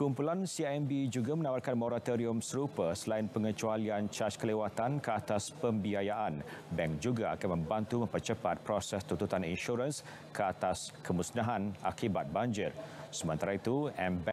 kumpulan CIMB juga menawarkan moratorium serupa selain pengecualian caj kelewatan ke atas pembiayaan. Bank juga akan membantu mempercepat proses tuntutan insurans ke atas kemusnahan akibat banjir. Sementara itu, M